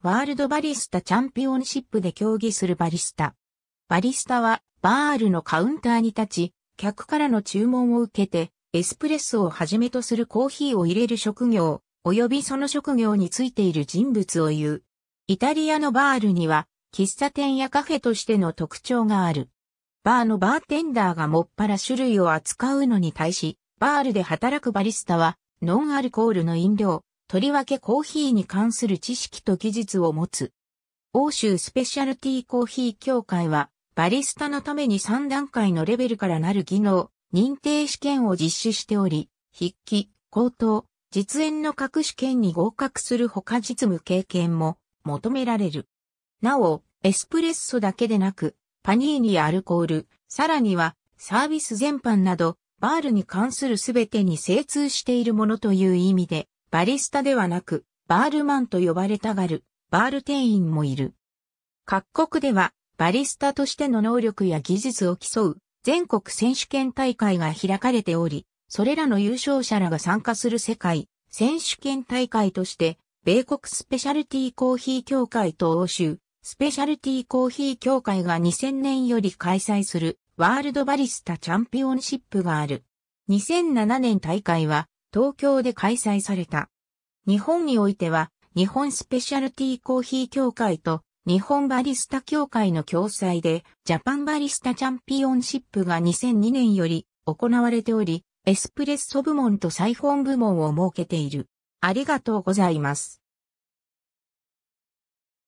ワールドバリスタチャンピオンシップで競技するバリスタ。バリスタは、バールのカウンターに立ち、客からの注文を受けて、エスプレッソをはじめとするコーヒーを入れる職業、及びその職業についている人物を言う。イタリアのバールには、喫茶店やカフェとしての特徴がある。バーのバーテンダーがもっぱら種類を扱うのに対し、バールで働くバリスタは、ノンアルコールの飲料、とりわけコーヒーに関する知識と技術を持つ。欧州スペシャルティーコーヒー協会は、バリスタのために3段階のレベルからなる技能、認定試験を実施しており、筆記、口頭、実演の各試験に合格するほか実務経験も求められる。なお、エスプレッソだけでなく、パニーニやアルコール、さらにはサービス全般など、バールに関するすべてに精通しているものという意味で、バリスタではなく、バールマンと呼ばれたがる、バール店員もいる。各国では、バリスタとしての能力や技術を競う、全国選手権大会が開かれており、それらの優勝者らが参加する世界、選手権大会として、米国スペシャルティーコーヒー協会と欧州、スペシャルティーコーヒー協会が2000年より開催する、ワールドバリスタチャンピオンシップがある。2007年大会は、東京で開催された。日本においては、日本スペシャルティーコーヒー協会と日本バリスタ協会の共催で、ジャパンバリスタチャンピオンシップが2002年より行われており、エスプレッソ部門と裁縫部門を設けている。ありがとうございます。